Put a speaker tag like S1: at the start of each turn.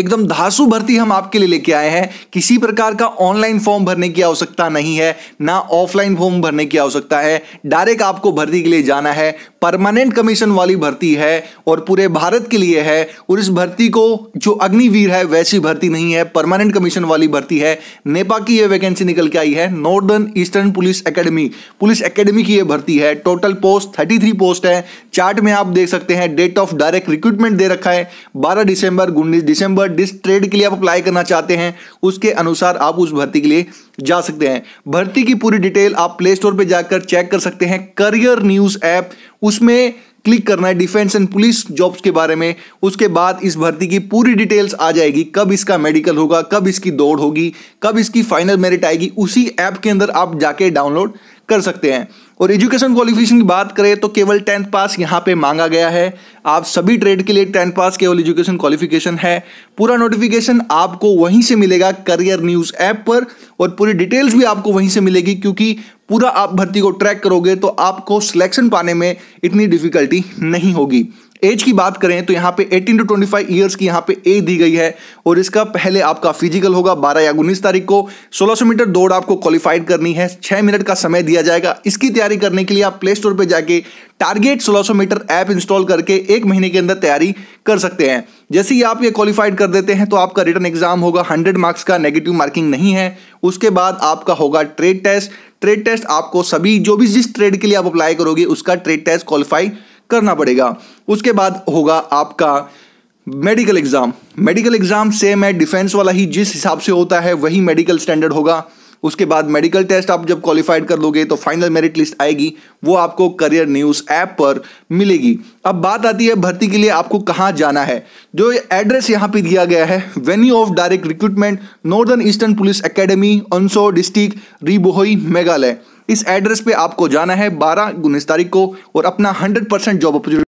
S1: एकदम धासु भर्ती हम आपके लिए लेके आए हैं किसी प्रकार का ऑनलाइन फॉर्म भरने की आवश्यकता नहीं है ना ऑफलाइन फॉर्म भरने की आवश्यकता है डायरेक्ट आपको भर्ती के लिए जाना है परमानेंट कमीशन वाली भर्ती है और पूरे भारत के लिए है और इस भर्ती को जो अग्निवीर है वैसी भर्ती नहीं है परमानेंट कमीशन वाली भर्ती है नेपा की यह वैकेंसी निकल के आई है northern eastern police academy police academy की यह भर्ती है टोटल पोस्ट थर्टी पोस्ट है चार्ट में आप देख सकते हैं डेट ऑफ डायरेक्ट रिक्रूटमेंट दे रखा है बारह दिसंबर उन्नीस दिसंबर जिस ट्रेड के लिए आप अप्लाई करना चाहते हैं उसके अनुसार आप उस भर्ती के लिए जा सकते हैं भर्ती की पूरी डिटेल आप प्ले स्टोर पर जाकर चेक कर सकते हैं करियर न्यूज़ ऐप उसमें क्लिक करना है डिफेंस एंड पुलिस जॉब्स के बारे में उसके बाद इस भर्ती की पूरी डिटेल्स आ जाएगी कब इसका मेडिकल होगा कब इसकी दौड़ होगी कब इसकी फाइनल मेरिट आएगी उसी ऐप के अंदर आप जाके डाउनलोड कर सकते हैं और एजुकेशन क्वालिफिकेशन की बात करें तो केवल टेंथ पास यहाँ पे मांगा गया है आप सभी ट्रेड के लिए टेंथ पास केवल एजुकेशन क्वालिफिकेशन है पूरा नोटिफिकेशन आपको वहीं से मिलेगा करियर न्यूज़ ऐप पर और पूरी डिटेल्स भी आपको वहीं से मिलेगी क्योंकि पूरा आप भर्ती को ट्रैक करोगे तो आपको सिलेक्शन पाने में इतनी डिफिकल्टी नहीं होगी एज की बात करें तो यहाँ पे 18 टू 25 ईयर्स की यहाँ पे एज दी गई है और इसका पहले आपका फिजिकल होगा 12 या उन्नीस तारीख को 1600 मीटर दौड़ आपको क्वालिफाइड करनी है 6 मिनट का समय दिया जाएगा इसकी तैयारी करने के लिए आप प्ले स्टोर पर जाके टारगेट 1600 मीटर ऐप इंस्टॉल करके एक महीने के अंदर तैयारी कर सकते हैं जैसे ही आप ये क्वालिफाइड कर देते हैं तो आपका रिटर्न एग्जाम होगा हंड्रेड मार्क्स का नेगेटिव मार्किंग नहीं है उसके बाद आपका होगा ट्रेड टेस्ट ट्रेड टेस्ट आपको सभी जो भी जिस ट्रेड के लिए आप अप्लाई करोगे उसका ट्रेड टेस्ट क्वालिफाई करना पड़ेगा उसके बाद होगा आपका medical exam medical exam same है डिफेंस वाला ही जिस हिसाब से होता है वही मेडिकल स्टैंडर्ड होगा उसके बाद मेडिकल टेस्ट आप जब क्वालिफाइड कर लोगे तो फाइनल मेरिट लिस्ट आएगी वो आपको करियर न्यूज़ ऐप पर मिलेगी अब बात आती है भर्ती के लिए आपको कहाँ जाना है जो एड्रेस यहाँ पे दिया गया है venue of direct recruitment northern eastern police academy Umsaw district Ribhoi Meghalaya इस एड्रेस पे आपको जाना है बारह उन्नीस तारीख को और अपना हंड्रेड परसेंट जॉब अपॉर्चुनिटी